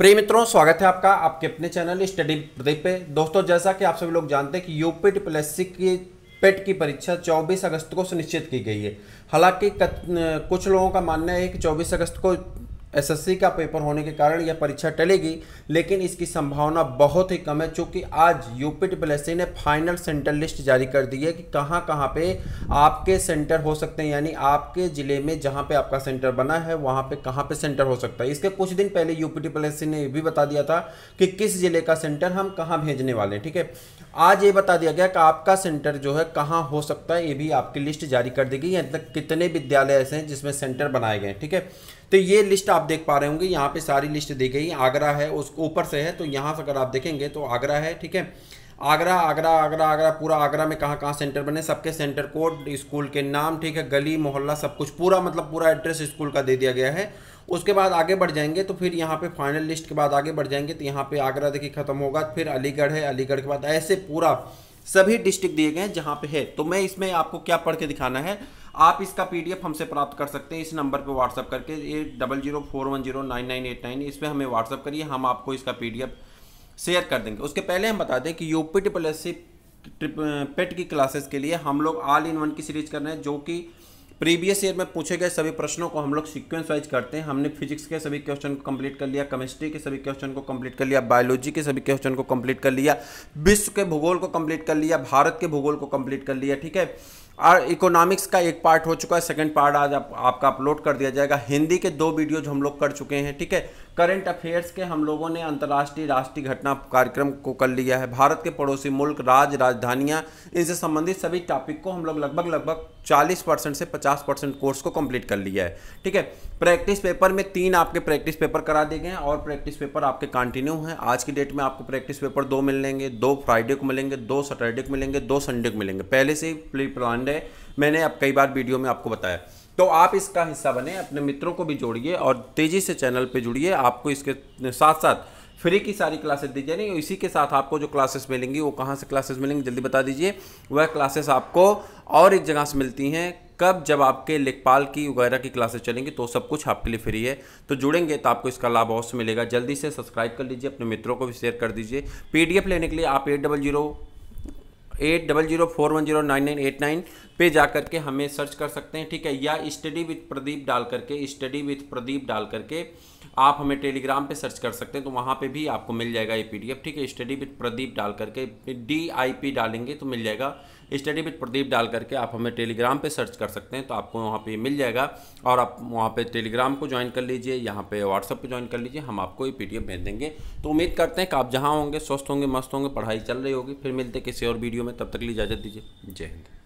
प्रिय मित्रों स्वागत है आपका आपके अपने चैनल स्टडी प्रदीप पे दोस्तों जैसा कि आप सभी लोग जानते हैं कि यूपी सी की पेट की परीक्षा 24 अगस्त को सुनिश्चित की गई है हालांकि कुछ लोगों का मानना है कि 24 अगस्त को एसएससी का पेपर होने के कारण यह परीक्षा टलेगी लेकिन इसकी संभावना बहुत ही कम है चूँकि आज यूपी ट्रिपल एस ने फाइनल सेंटर लिस्ट जारी कर दी है कि कहाँ कहाँ पे आपके सेंटर हो सकते हैं यानी आपके ज़िले में जहाँ पे आपका सेंटर बना है वहाँ पे कहाँ पे सेंटर हो सकता है इसके कुछ दिन पहले यूपी ट्रिपल एस ने भी बता दिया था कि किस ज़िले का सेंटर हम कहाँ भेजने वाले हैं ठीक है आज ये बता दिया गया कि आपका सेंटर जो है कहाँ हो सकता है ये भी आपकी लिस्ट जारी कर देगी यानी कितने विद्यालय ऐसे हैं जिसमें सेंटर बनाए गए ठीक है तो ये लिस्ट आप देख पा रहे होंगे यहाँ पे सारी लिस्ट दी गई आगरा है उस ऊपर से है तो यहाँ से अगर आप देखेंगे तो आगरा है ठीक है आगरा आगरा आगरा आगरा पूरा आगरा में कहाँ कहाँ सेंटर बने सबके सेंटर कोड स्कूल के नाम ठीक है गली मोहल्ला सब कुछ पूरा मतलब पूरा एड्रेस स्कूल का दे दिया गया है उसके बाद आगे बढ़ जाएंगे तो फिर यहाँ पे फाइनल लिस्ट के बाद आगे बढ़ जाएंगे तो यहाँ पे आगरा देखिए ख़त्म होगा फिर अलीगढ़ है अलीगढ़ के बाद ऐसे पूरा सभी डिस्ट्रिक्ट दिए गए हैं जहाँ पे है तो मैं इसमें आपको क्या पढ़ के दिखाना है आप इसका पीडीएफ हमसे प्राप्त कर सकते हैं इस नंबर पर व्हाट्सअप करके ये double zero four one zero nine nine eight nine इस पर हमें व्हाट्सअप करिए हम आपको इसका पीडीएफ शेयर कर देंगे उसके पहले हम बता दें कि यूपी ट्रिपल एस पेट की क्लासेस के लिए हम लोग ऑल इन वन की सीरीज कर रहे हैं जो कि प्रीवियस ईयर में पूछे गए सभी प्रश्नों को हम लोग सिक्वेंस वाइज करते हैं हमने फिजिक्स के सभी क्वेश्चन को कंप्लीट कर लिया केमिस्ट्री के सभी क्वेश्चन को कंप्लीट कर लिया बायोलॉजी के सभी क्वेश्चन को कंप्लीट कर लिया विश्व के भूगोल को कंप्लीट कर लिया भारत के भूगोल को कंप्लीट कर लिया ठीक है और इकोनॉमिक्स का एक पार्ट हो चुका है सेकंड पार्ट आज आप, आपका अपलोड कर दिया जाएगा हिंदी के दो वीडियो जो हम लोग कर चुके हैं ठीक है करंट अफेयर्स के हम लोगों ने अंतर्राष्ट्रीय राष्ट्रीय घटना कार्यक्रम को कर लिया है भारत के पड़ोसी मुल्क राज्य राजधानियाँ इनसे संबंधित सभी टॉपिक को हम लोग लगभग लगभग 40 परसेंट से 50 परसेंट कोर्स को कंप्लीट कर लिया है ठीक है प्रैक्टिस पेपर में तीन आपके प्रैक्टिस पेपर करा दिए गए हैं और प्रैक्टिस पेपर आपके कंटिन्यू हैं आज की डेट में आपको प्रैक्टिस पेपर दो मिलेंगे दो फ्राइडे को मिलेंगे दो सैटरडे को मिलेंगे दो संडे को मिलेंगे पहले से ही प्री प्लान है मैंने अब कई बार वीडियो में आपको बताया तो आप इसका हिस्सा बने अपने मित्रों को भी जोड़िए और तेज़ी से चैनल पर जुड़िए आपको इसके साथ साथ फ्री की सारी क्लासेस दी जाएंगी इसी के साथ आपको जो क्लासेस मिलेंगी वो कहाँ से क्लासेस मिलेंगी जल्दी बता दीजिए वह क्लासेस आपको और एक जगह से मिलती हैं कब जब आपके लेखपाल की वगैरह की क्लासेस चलेंगी तो सब कुछ आपके लिए फ्री है तो जुड़ेंगे तो आपको इसका लाभ अवश्य मिलेगा जल्दी से सब्सक्राइब कर लीजिए अपने मित्रों को भी शेयर कर दीजिए पीडीएफ लेने के लिए आप eight double zero eight double zero four one zero nine nine eight nine पे जा करके के हमें सर्च कर सकते हैं ठीक है या स्टडी विथ प्रदीप डाल करके स्टडी विथ प्रदीप डाल करके आप हमें टेलीग्राम पे सर्च कर सकते हैं तो वहाँ पे भी आपको मिल जाएगा ये पीडीएफ ठीक है स्टडी विथ प्रदीप डाल करके डी आई पी डालेंगे तो मिल जाएगा स्टडी विथ प्रदीप डाल करके आप हमें टेलीग्राम पे सर्च कर सकते हैं तो आपको वहाँ पे मिल जाएगा और आप वहाँ पे टेलीग्राम को ज्वाइन कर लीजिए यहाँ पे व्हाट्सअप पे ज्वाइन कर लीजिए हम आपको ये पी भेज देंगे तो उम्मीद करते हैं कि आप जहाँ होंगे स्वस्थ होंगे मस्त होंगे पढ़ाई चल रही होगी फिर मिलते किसी और वीडियो में में तब तक लिए इजाज़त दीजिए जय हिंद